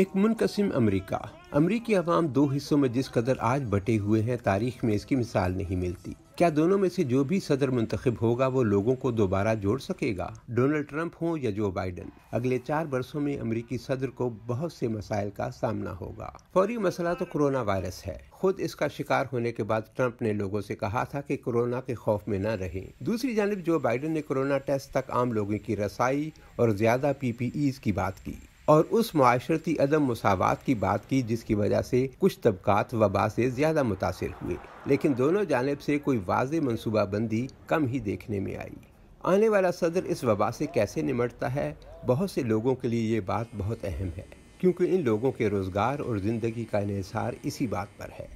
ایک منقسم امریکہ امریکی عوام دو حصوں میں جس قدر آج بٹے ہوئے ہیں تاریخ میں اس کی مثال نہیں ملتی کیا دونوں میں سے جو بھی صدر منتخب ہوگا وہ لوگوں کو دوبارہ جوڑ سکے گا ڈونلڈ ٹرمپ ہوں یا جو بائیڈن اگلے چار برسوں میں امریکی صدر کو بہت سے مسائل کا سامنا ہوگا فوری مسئلہ تو کرونا وائرس ہے خود اس کا شکار ہونے کے بعد ٹرمپ نے لوگوں سے کہا تھا کہ کرونا کے خوف میں نہ رہیں دوسری جانب جو بائیڈن نے کرونا ٹیسٹ تک عام لوگوں کی رسائی اور زیادہ پی پی ایز کی بات کی اور اس معاشرتی عدم مساوات کی بات کی جس کی وجہ سے کچھ طبقات وبا سے زیادہ متاثر ہوئے لیکن دونوں جانب سے کوئی واضح منصوبہ بندی کم ہی دیکھنے میں آئی آنے والا صدر اس وبا سے کیسے نمٹتا ہے بہت سے لوگوں کے لیے یہ بات بہت اہم ہے کیونکہ ان لوگوں کے روزگار اور زندگی کا انحصار اسی بات پر ہے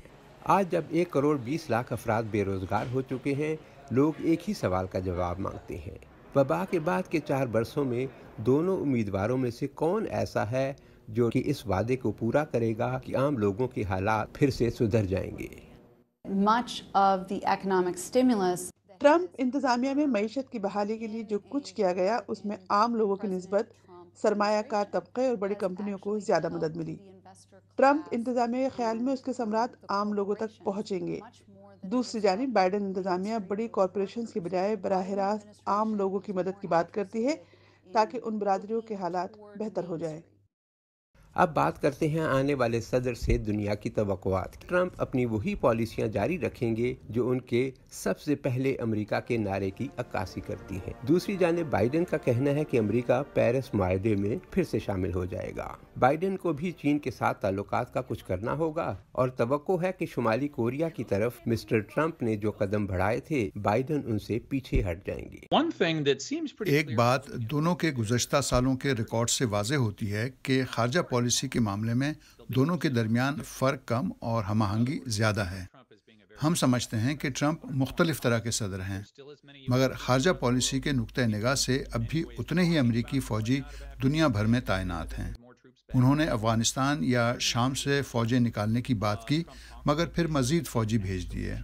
آج جب ایک کروڑ بیس لاکھ افراد بے روزگار ہو چکے ہیں لوگ ایک ہی سوال کا جواب مانگتے ہیں وبا کے بعد کے چار برسوں میں دونوں امیدواروں میں سے کون ایسا ہے جو کہ کہ اس وعدے کو پورا کرے گا عام لوگوں حالات پھر سے جائیں گے ٹرمپ انتظامیہ میں معیشت کی بحالی کے لیے جو کچھ کیا گیا اس میں عام لوگوں کی نسبت سرمایہ کار طبقے اور بڑی کمپنیوں کو زیادہ مدد ملی ٹرمپ انتظامیہ کے خیال میں اس کے سمرات عام لوگوں تک پہنچیں گے دوسری جانب بائیڈن انتظامیہ بڑی کارپوریشنز کی بجائے براہ راست عام لوگوں کی مدد کی بات کرتی ہے تاکہ ان برادریوں کے حالات بہتر ہو جائے اب بات کرتے ہیں آنے والے صدر سے دنیا کی توقعات ٹرمپ اپنی وہی پالیسیاں جاری رکھیں گے جو ان کے سب سے پہلے امریکہ کے نعرے کی عکاسی کرتی ہیں دوسری جانب بائیڈن کا کہنا ہے کہ امریکہ پیرس معاہدے میں پھر سے شامل ہو جائے گا بائیڈن کو بھی چین کے ساتھ تعلقات کا کچھ کرنا ہوگا اور توقع ہے کہ شمالی کوریا کی طرف مسٹر ٹرمپ نے جو قدم بڑھائے تھے بائیڈن ان سے پیچھے ہٹ جائیں گے ایک بات دونوں کے گزشتہ سالوں کے ریکارڈ سے واضح ہوتی ہے کہ خارجہ پالیسی کے معاملے میں دونوں کے درمیان فرق کم اور ہم آہنگی زیادہ ہے ہم سمجھتے ہیں کہ ٹرمپ مختلف طرح کے صدر ہیں مگر خارجہ پالیسی کے نقطۂ نگاہ سے اب بھی اتنے ہی امریکی فوجی دنیا بھر میں تعینات ہیں انہوں نے افغانستان یا شام سے فوجیں نکالنے کی بات کی مگر پھر مزید فوجی بھیج دیے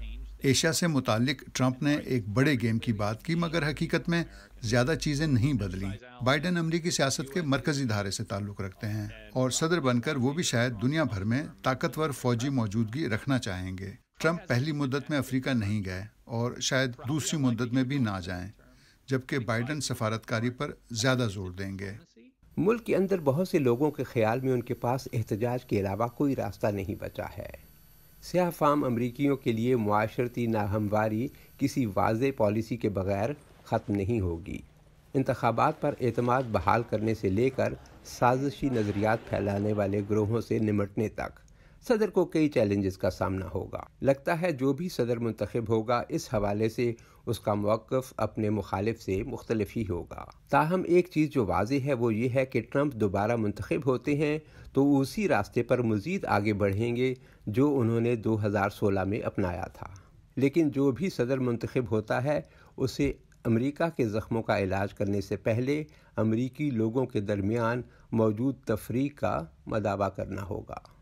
ایشیا سے متعلق ٹرمپ نے ایک بڑے گیم کی بات کی مگر حقیقت میں زیادہ چیزیں نہیں بدلیں بائیڈن امریکی سیاست کے مرکزی دھارے سے تعلق رکھتے ہیں اور صدر بن کر وہ بھی شاید دنیا بھر میں طاقتور فوجی موجودگی رکھنا چاہیں گے ٹرمپ پہلی مدت میں افریقہ نہیں گئے اور شاید دوسری مدت میں بھی نہ جائیں جبکہ بائیڈن سفارتکاری پر زیادہ زور دیں گے ملک کے اندر بہت سے لوگوں کے خیال میں ان کے پاس احتجاج کے علاوہ کوئی راستہ نہیں بچا ہے سیاہ فام امریکیوں کے لیے معاشرتی ناہمواری کسی واضح پالیسی کے بغیر ختم نہیں ہوگی انتخابات پر اعتماد بحال کرنے سے لے کر سازشی نظریات پھیلانے والے گروہوں سے نمٹنے تک صدر کو کئی چیلنجز کا سامنا ہوگا لگتا ہے جو بھی صدر منتخب ہوگا اس حوالے سے اس کا موقف اپنے مخالف سے مختلف ہی ہوگا تاہم ایک چیز جو واضح ہے وہ یہ ہے کہ ٹرمپ دوبارہ منتخب ہوتے ہیں تو اسی راستے پر مزید آگے بڑھیں گے جو انہوں نے دو ہزار سولہ میں اپنایا تھا لیکن جو بھی صدر منتخب ہوتا ہے اسے امریکہ کے زخموں کا علاج کرنے سے پہلے امریکی لوگوں کے درمیان موجود تفریق کا مداوع کرنا ہوگا